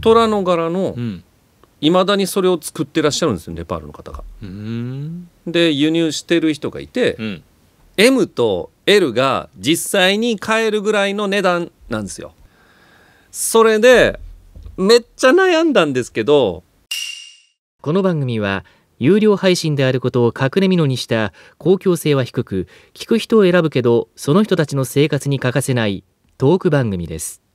虎の柄の、うんだにそれを作ってらっしゃるんですよネパールの方が。で輸入してる人がいて、うん、M と L が実際に買えるぐらいの値段なんですよ。それでめっちゃ悩んだんですけどこの番組は有料配信であることを隠れみのにした公共性は低く聞く人を選ぶけどその人たちの生活に欠かせないトーク番組です。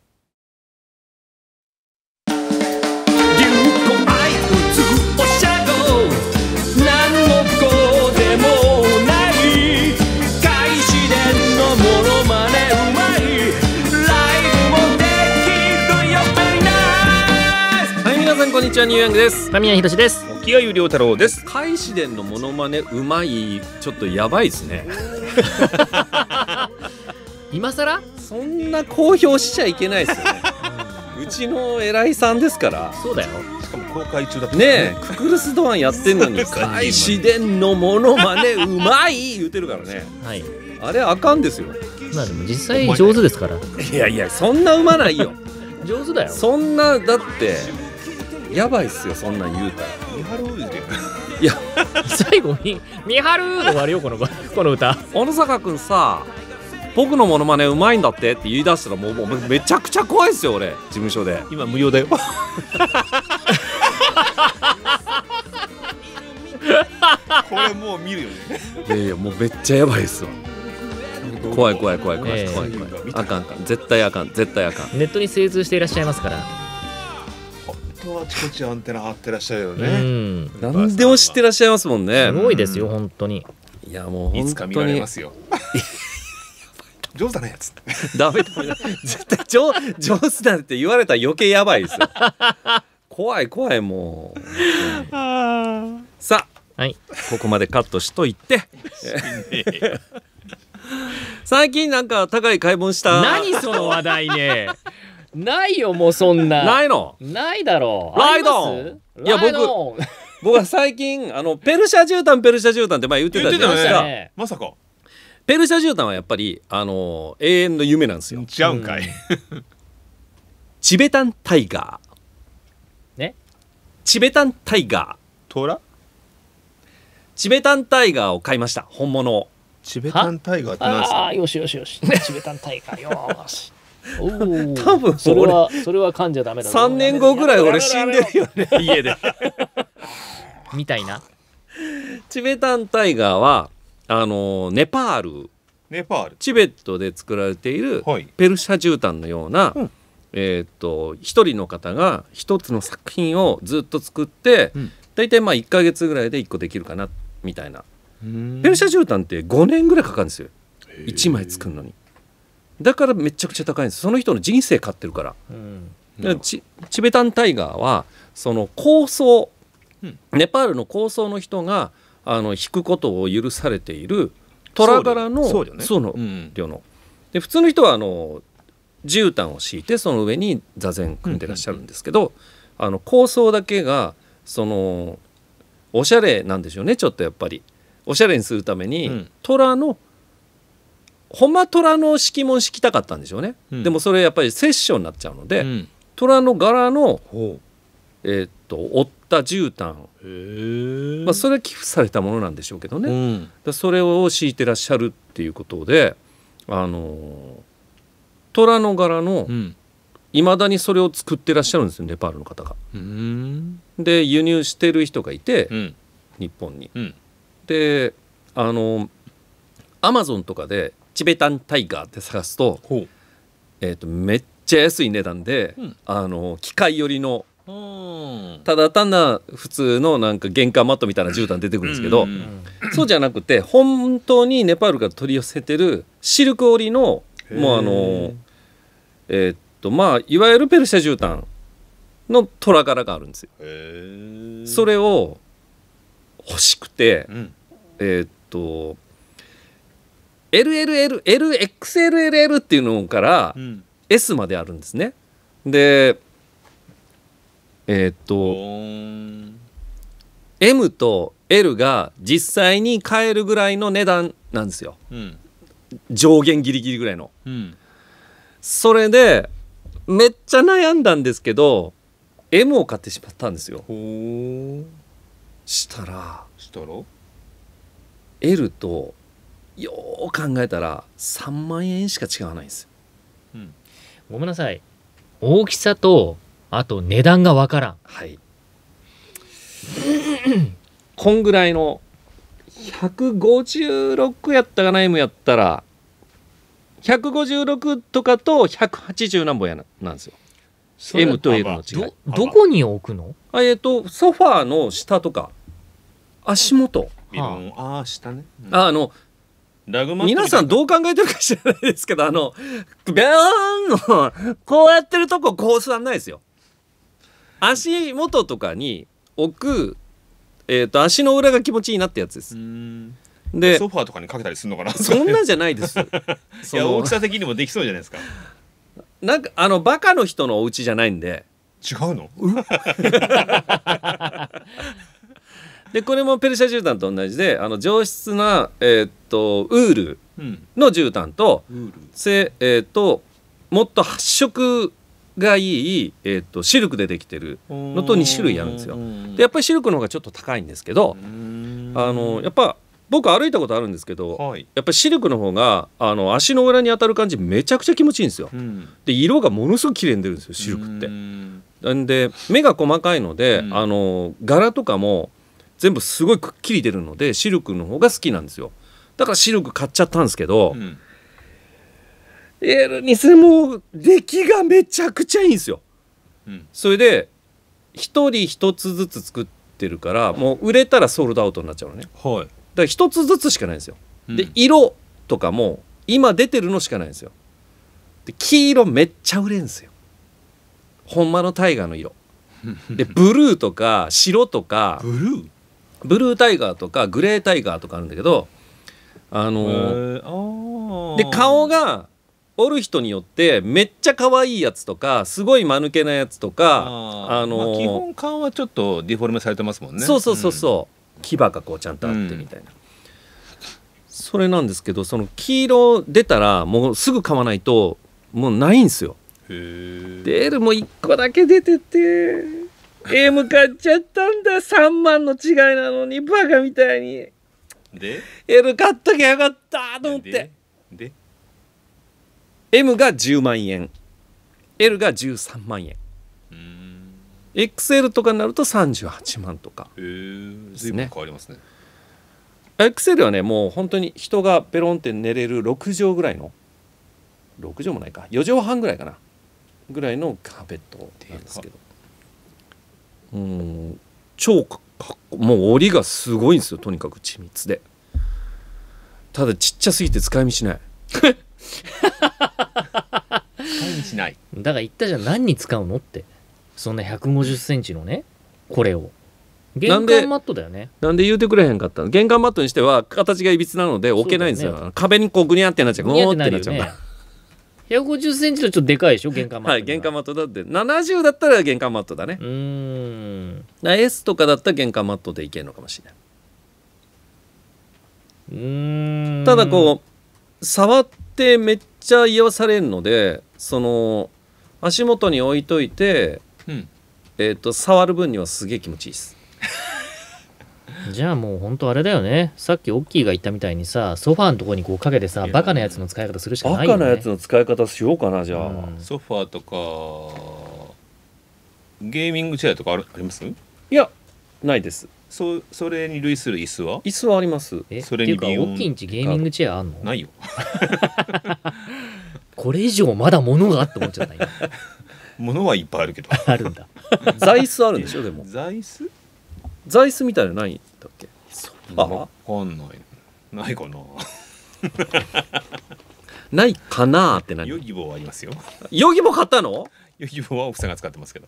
こんにちはニューヤングです神谷博です沖合良太郎です海志伝のモノマネうまいちょっとやばいですね 今更そんな公表しちゃいけないですよねうちの偉いさんですからそうだよしかも公開中だったねねえククルスドアンやってんのに海志伝のモノマネうまい 言ってるからねはいあれあかんですよまあでも実際上手ですからいやいやそんなうまないよ上手だよそんなだってやばいっすよそんなん言うたら見張るでいや最後に「見張る!」で終わるよこのこの歌小野坂君さ僕のモノマネうまいんだってって言い出したらもうもうめちゃくちゃ怖いっすよ俺事務所で今無料だよ これもう見るよねいやいやもうめっちゃやばいですわ怖い怖い怖い怖い怖い怖い、えー、あかんあかん絶対あかん絶対あかんネットに精通していらっしゃいますから当あちこちアンテナ張ってらっしゃるよね、何でも知ってらっしゃいますもんねすごいですよ本当にいやもういつか見られますよ 上手だねやつってダメだ。絶対上 上手だって言われたら余計やばいですよ 怖い怖いもうさあ、はい、ここまでカットしといて最近なんか高い買い物した何その話題ねないよもうそんなないのないだろうライドンいや僕 僕は最近あのペルシャ絨毯ペルシャ絨毯って前言ってたじゃないですか、ね、まさかペルシャ絨毯はやっぱりあの永遠の夢なんですよ違うんかい、チベタンタイガーねチベタンタイガートラチベタンタイガーを買いました本物をチベタンタイガーって何ですかああよしよしよしチベタンタイガーよし 多分それはそれは噛んじゃダメだ3年後ぐらい俺死んでるよね 家で みたいなチベタンタイガーはあのネパールネパールチベットで作られているペルシャ絨毯のような、はい、えっ、と一人の方が一つの作品をずっと作って、うん、大体まあ1か月ぐらいで1個できるかなみたいなペルシャ絨毯って5年ぐらいかかるんですよ1枚作るのにだからめちゃくちゃ高いんですその人の人生買ってるから、うん、チベタンタイガーはその高層、うん、ネパールの高層の人があの引くことを許されている虎柄の僧侶,、ね、僧侶の、で普通の人はあの絨毯を敷いてその上に座禅組んでらっしゃるんですけど、あの構想だけがそのおしゃれなんでしょうねちょっとやっぱりおしゃれにするために、うん、虎のホマトの色紋敷きたかったんでしょうね、うん、でもそれやっぱりセッョンになっちゃうので、うん、虎の柄の、えー、っと折った絨毯、まあ、それは寄付されたものなんでしょうけどね、うん、それを敷いてらっしゃるっていうことで、あのー、虎の柄の、いまだにそれを作ってらっしゃるんですよネパールの方が。で輸入してる人がいて、うん、日本に。うん、であのアマゾンとかでチベタンタイガーって探すと,、えー、とめっちゃ安い値段で、うん、あの機械寄りのただ単な普通のなんか玄関マットみたいな絨毯出てくるんですけど、そうじゃなくて本当にネパールから取り寄せてるシルク織りのもうあのえー、っとまあいわゆるペルシャ絨毯の虎柄があるんですよ。それを欲しくて、うん、えっと LLLLXLLL っていうのから S まであるんですね。でえー、っと M と L が実際に買えるぐらいの値段なんですよ、うん、上限ギリギリぐらいの、うん、それでめっちゃ悩んだんですけど M を買ってしまったんですよしたらしたら L とよう考えたら3万円しか違わないんですよ、うん、ごめんなさい大きさとあと値段がわからんはい こんぐらいの156やったかな M やったら156とかと180何本やななんですよ M と L の違いどこに置くのえっ、ー、とソファーの下とか足元ああ下ね、うん、あのラグマ皆さんどう考えてるか知らないですけどあのビャーンのこうやってるとここう座んないですよ。足元とかに置く、えーと、足の裏が気持ちいいなってやつです。でソファーとかにかけたりするのかなそんなじゃないです いや大きさ的にもできそうじゃないですかなんかあのバカの人のお家じゃないんで違うの でこれもペルシャ絨毯と同じであの上質な、えー、っとウールの絨毯とうん、せえー、っともっと発色がいい、えー、っとシルクでできてるのと2種類あるんですよ。でやっぱりシルクの方がちょっと高いんですけどあのやっぱ僕歩いたことあるんですけど、はい、やっぱりシルクの方があの足の裏に当たる感じめちゃくちゃ気持ちいいんですよ。うん、で色がものすごく綺麗に出るんですよシルクって。んで目が細かいので、うん、あの柄とかも全部すごいくっきり出るのでシルクの方が好きなんですよだからシルク買っちゃったんですけど、うん、L2000 も出来がめちゃくちゃいいんですよ、うん、それで一人一つずつ作ってるからもう売れたらソールドアウトになっちゃうのね、はい、だから一つずつしかないんですよ、うん、で色とかも今出てるのしかないんですよで黄色めっちゃ売れんすよほんまの大河の色 でブルーとか白とかブルーブルータイガーとかグレータイガーとかあるんだけどあので顔がおる人によってめっちゃ可愛いやつとかすごい間抜けなやつとかあの、まあ、基本顔はちょっとディフォルメされてますもんねそうそうそうそう、うん、牙がこうちゃんとあってみたいな、うん、それなんですけどその黄色出たらもうすぐ噛まないともうないんですよでもう1個だけ出ててえー、向かっちゃったんだ3万の違いなのにバカみたいにで L 買っときゃよかったと思ってでで M が10万円 L が13万円 XL とかになると38万とかですね。変わりますね XL はねもう本当に人がペロンって寝れる6畳ぐらいの6畳もないか4畳半ぐらいかなぐらいのカーペットなんですけどうん超かっこもう折りがすごいんですよとにかく緻密でただちっちゃすぎて使い道ない使い道ないだから言ったじゃん何に使うのってそんな1 5 0ンチのねこれを玄関マットだよねなんで言うてくれへんかったの玄関マットにしては形がいびつなので置けないんですよ、ね、壁にこうグニャってなっちゃうグニャってなっちゃうから150センチとちょっとでかいでしょ玄関マットはい玄関マットだって70だったら玄関マットだねうんだ S とかだったら玄関マットでいけるのかもしれないうんただこう触ってめっちゃ癒されるのでその足元に置いといて、うん、えーと触る分にはすげえ気持ちいいですじゃあもう本当あれだよねさっきオッキーが言ったみたいにさソファーのところにこうかけてさバカなやつの使い方するしかないよ、ね、バカなやつの使い方しようかなじゃあ、うん、ソファーとかゲーミングチェアとかありますいやないですそそれに類する椅子は椅子はありますえそれにビヨンっていうか大きいんちゲーミングチェアあんのないよ これ以上まだ物がって思っちゃった今 物はいっぱいあるけどあるんだ 座椅子あるんでしょでも座椅子座椅子みたいなないったっけソんないないかなないかなって何ヨギボーありますよヨギボー買ったのヨギボーは奥さんが使ってますけど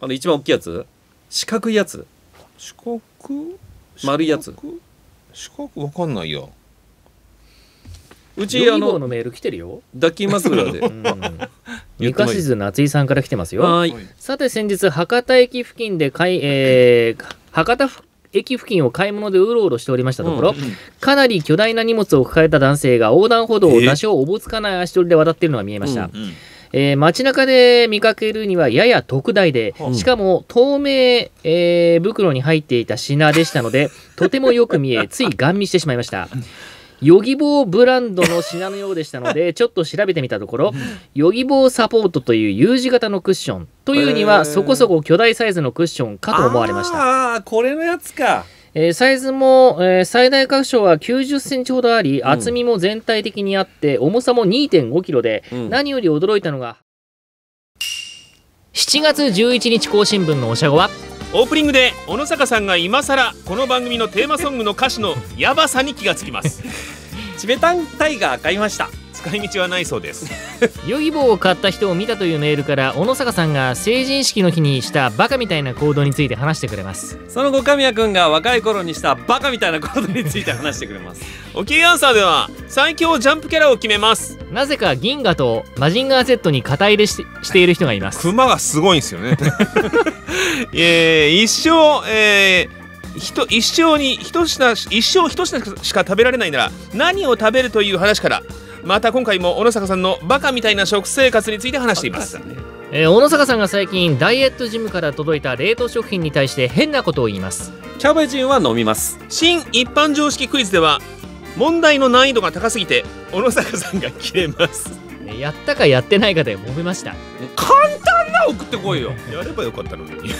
あの一番大きいやつ四角いやつ四角丸いやつ四角わかんないやうちあののメール来てるよ抱き枕で、うん、ゆかしず夏井さんから来てますよさて先日博多駅付近でかい、えー、博多駅付近を買い物でうろうろしておりましたところ、かなり巨大な荷物を抱えた男性が横断歩道を多少おぼつかない足取りで渡っているのが見えました。えー、街中で見かけるにはやや特大で、しかも透明、えー、袋に入っていた品でしたので、とてもよく見え、ついガン見してしまいました。ヨギボーブランドの品のようでしたので ちょっと調べてみたところヨギボーサポートという U 字型のクッションというにはそこそこ巨大サイズのクッションかと思われましたあこれのやつかえサイズも、え最大各所は9 0センチほどあり、厚みも全体的にあって重さも2 5キロで、うん、何より驚いたのが7月11日更新分のおしゃごはオープニングで小野坂さんが今さらこの番組のテーマソングの歌詞のヤバさに気がつきます チベタンタイガー買いました使い道はないそうです ヨギボーを買った人を見たというメールから小野坂さんが成人式の日にしたバカみたいな行動について話してくれますその後神谷君が若い頃にしたバカみたいな行動について話してくれますオキーアンサーでは最強ジャンプキャラを決めますなぜか銀河とマジンガー Z に肩入れしてしている人がいますクマがすごいんですよねえー、一生、えー一生に一品一生一品しか食べられないなら何を食べるという話からまた今回も小野坂さんのバカみたいな食生活について話しています、ね、えー、小野坂さんが最近ダイエットジムから届いた冷凍食品に対して変なことを言いますキャベジンは飲みます新一般常識クイズでは問題の難易度が高すぎて小野坂さんが切れますやったかやってないかで揉めました簡単な送ってこいよやればよかったのに